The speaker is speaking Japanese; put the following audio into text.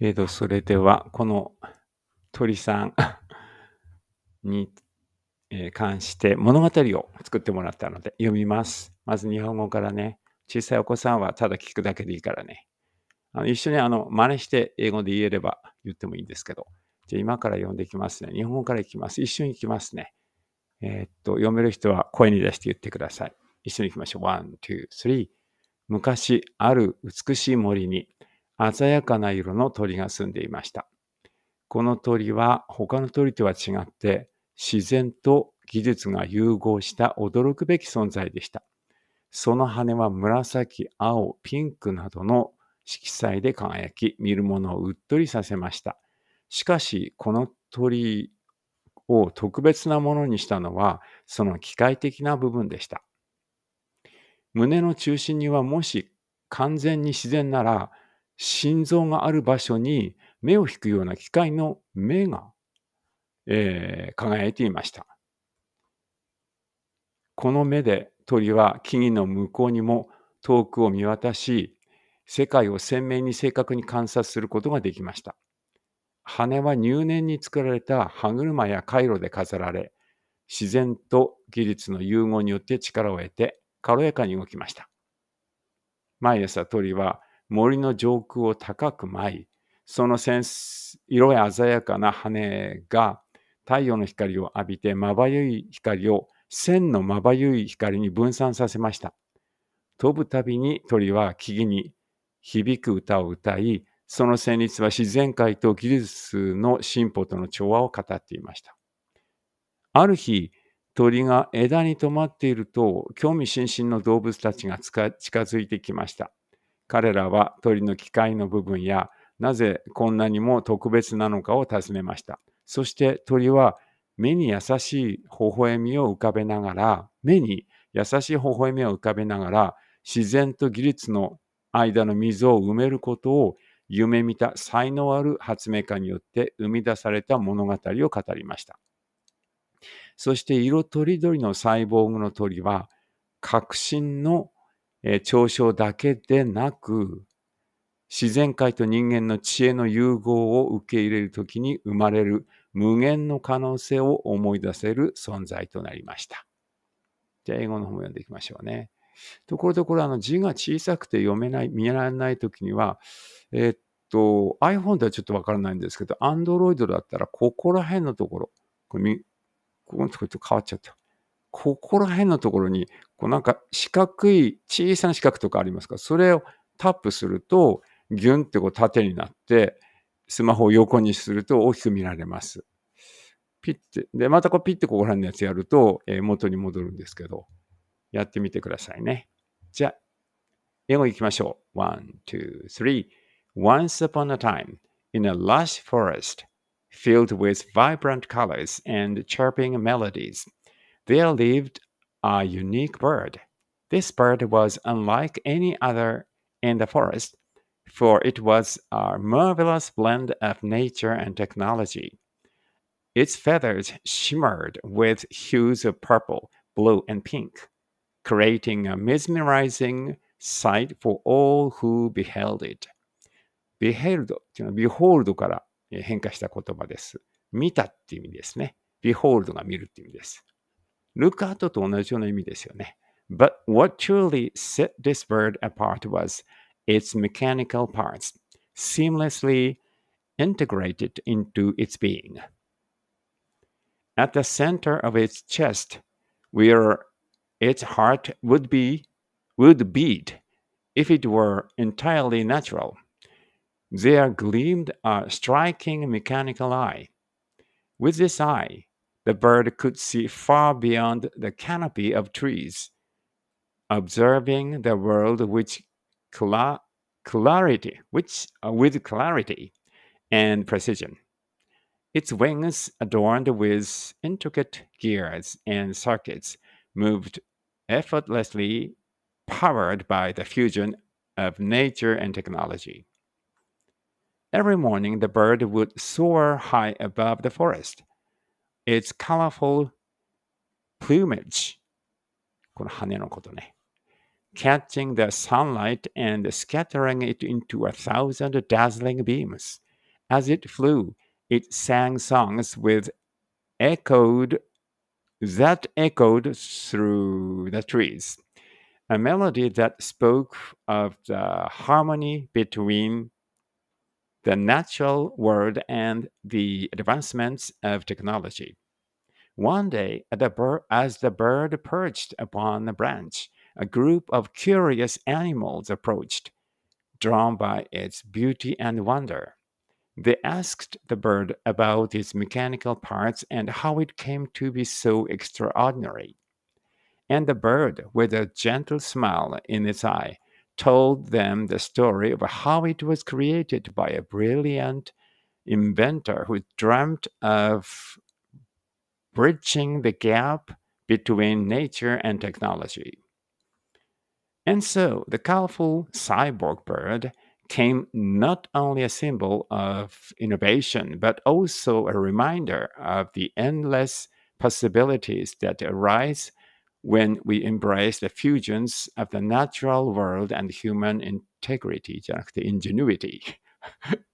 えーと、それでは、この鳥さんに関して物語を作ってもらったので読みます。まず日本語からね、小さいお子さんはただ聞くだけでいいからね。あの一緒にあの真似して英語で言えれば言ってもいいんですけど。じゃあ今から読んでいきますね。日本語からいきます。一緒にいきますね。えー、っと、読める人は声に出して言ってください。一緒に行きましょう。ワン、ツー、スリー。昔、ある美しい森に鮮やかな色の鳥が住んでいました。この鳥は他の鳥とは違って自然と技術が融合した驚くべき存在でした。その羽は紫、青、ピンクなどの色彩で輝き、見るものをうっとりさせました。しかし、この鳥を特別なものにしたのは、その機械的な部分でした。胸の中心にはもし完全に自然なら、心臓がある場所に目を引くような機械の目が、えー、輝いていました。この目で鳥は木々の向こうにも遠くを見渡し、世界を鮮明に正確に観察することができました。羽は入念に作られた歯車や回路で飾られ、自然と技術の融合によって力を得て軽やかに動きました。毎朝鳥は森の上空を高く舞い、その色や鮮やかな羽が太陽の光を浴びてまばゆい光を線のまばゆい光に分散させました。飛ぶたびに鳥は木々に響く歌を歌い、その旋律は自然界と技術の進歩との調和を語っていました。ある日、鳥が枝に止まっていると、興味津々の動物たちが近づいてきました。彼らは鳥の機械の部分やなぜこんなにも特別なのかを尋ねました。そして鳥は目に優しい微笑みを浮かべながら、目に優しい微笑みを浮かべながら、自然と技術の間の溝を埋めることを夢見た才能ある発明家によって生み出された物語を語りました。そして色とりどりのサイボーグの鳥は、革新のえ笑だけでなく、自然界と人間の知恵の融合を受け入れるときに生まれる無限の可能性を思い出せる存在となりました。じゃあ、英語の方も読んでいきましょうね。ところどころ、あの字が小さくて読めない、見られないときには、えー、っと、iPhone ではちょっとわからないんですけど、Android だったら、ここら辺のところ、こここのところと変わっちゃった。ここら辺のところに、こうなんか四角い、小さな四角とかありますかそれをタップすると、ギュンってこう縦になって、スマホを横にすると大きく見られます。ピッて、で、またこうピッてここら辺のやつやると、えー、元に戻るんですけど、やってみてくださいね。じゃあ、英語いきましょう。one, two, three. Once upon a time, in a lush forest, filled with vibrant colors and chirping melodies, there lived a unique bird. This bird was unlike any other in the forest, for it was a marvelous blend of nature and technology. Its feathers shimmered with hues of purple, blue, and pink, creating a mesmerizing sight for all who beheld it. beheld っていうのは behold から変化した言葉です。見たっていう意味ですね。behold が見るっていう意味です。look out と同じような意味ですよね。But what truly set this bird apart was its mechanical parts, seamlessly integrated into its being. At the center of its chest, where its heart would be would beat if it were entirely natural. There gleamed a striking mechanical eye. With this eye, the bird could see far beyond the canopy of trees, observing the world which cla clarity, which uh, with clarity and precision. Its wings, adorned with intricate gears and circuits, moved effortlessly, powered by the fusion of nature and technology. Every morning, the bird would soar high above the forest, its colorful plumage catching the sunlight and scattering it into a thousand dazzling beams. As it flew, it sang songs with echoed that echoed through the trees, a melody that spoke of the harmony between the natural world and the advancements of technology. One day, as the bird perched upon a branch, a group of curious animals approached, drawn by its beauty and wonder. They asked the bird about its mechanical parts and how it came to be so extraordinary. And the bird, with a gentle smile in its eye, told them the story of how it was created by a brilliant inventor who dreamt of bridging the gap between nature and technology. And so the colorful cyborg bird came not only a symbol of innovation, but also a reminder of the endless possibilities that arise when we embrace the fusions of the natural world and human integrity, just the ingenuity.